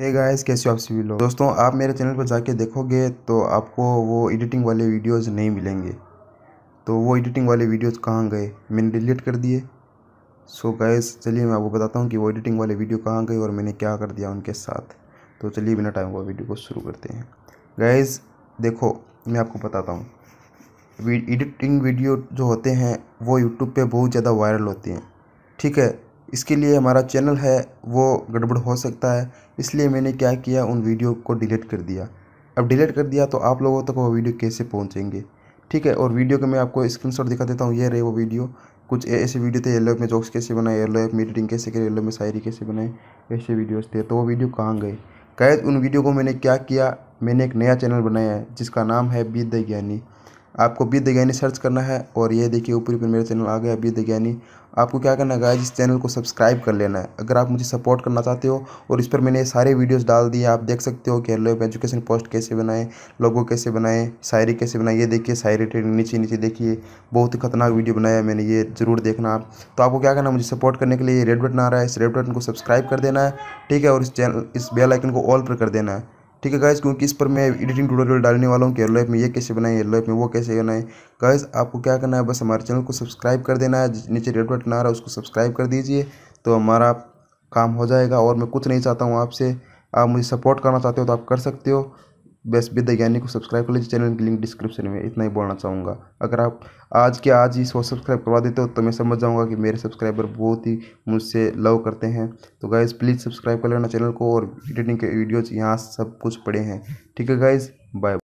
hey guys कैसे हो आप सभी लोग दोस्तों आप मेरे चैनल पर जाके देखोगे तो आपको वो एडिटिंग वाले वीडियोस नहीं मिलेंगे तो वो एडिटिंग वाले वीडियोस कहाँ गए मैंने डिलीट कर दिए सो गाइस चलिए मैं आपको बताता हूँ कि वो एडिटिंग वाले वीडियो कहाँ गए और मैंने क्या कर दिया उनके साथ तो चलिए बिना टाइम हुआ वीडियो को शुरू करते हैं गाइज़ देखो मैं आपको बताता हूँ एडिटिंग वीडियो जो होते हैं वो यूट्यूब पर बहुत ज़्यादा वायरल होते हैं ठीक है इसके लिए हमारा चैनल है वो गड़बड़ हो सकता है इसलिए मैंने क्या किया उन वीडियो को डिलीट कर दिया अब डिलीट कर दिया तो आप लोगों तक वो वीडियो कैसे पहुँचेंगे ठीक है और वीडियो के मैं आपको शॉट दिखा देता हूँ ये रहे वो वीडियो कुछ ऐसे वीडियो थे येलो में जॉक्स कैसे बनाए येलो में एडिटिंग कैसे करें येलो में शायरी कैसे बनाए ऐसे वीडियोस थे तो वो वीडियो कहाँ गए कैद उन वीडियो को मैंने क्या किया मैंने एक नया चैनल बनाया है जिसका नाम है बीत द ज्ञानी आपको बी ज्ञानी सर्च करना है और ये देखिए ऊपर ऊपर मेरा चैनल आ गया विद ज्ञानी आपको क्या करना है इस चैनल को सब्सक्राइब कर लेना है अगर आप मुझे सपोर्ट करना चाहते हो और इस पर मैंने सारे वीडियोस डाल दिए आप देख सकते हो कि हेलो एजुकेशन पोस्ट कैसे बनाएं लोगों कैसे बनाएं शायरी कैसे बनाए ये देखिए शायरी ट्रेनिंग नीचे नीचे देखिए बहुत ही खतरनाक वीडियो बनाया मैंने ये जरूर देखना आप तो आपको क्या करना मुझे सपोर्ट करने के लिए रेड बटन आ रहा है इस रेड बटन को सब्सक्राइब कर देना है ठीक है और इस चैनल इस बेलाइकन को ऑल पर कर देना है ठीक है गाइज क्योंकि इस पर मैं एडिटिंग ट्यूटोरियल डालने वाला हूँ कि लाइफ में ये कैसे बनाए एलो में वो कैसे बनाए गाइज आपको क्या करना है बस हमारे चैनल को सब्सक्राइब कर देना है नीचे रेड बटन आ रहा है उसको सब्सक्राइब कर दीजिए तो हमारा काम हो जाएगा और मैं कुछ नहीं चाहता हूँ आपसे आप मुझे सपोर्ट करना चाहते हो तो आप कर सकते हो बस विद यानी को सब्सक्राइब कर लीजिए चैनल की लिंक डिस्क्रिप्शन में इतना ही बोलना चाहूँगा अगर आप आज के आज ही इसको सब्सक्राइब करवा देते हो तो मैं समझ जाऊँगा कि मेरे सब्सक्राइबर बहुत ही मुझसे लव करते हैं तो गाइज़ प्लीज़ सब्सक्राइब कर लेना चैनल को और एडिटिंग के वीडियोज़ यहाँ सब कुछ पड़े हैं ठीक है गाइज़ बाय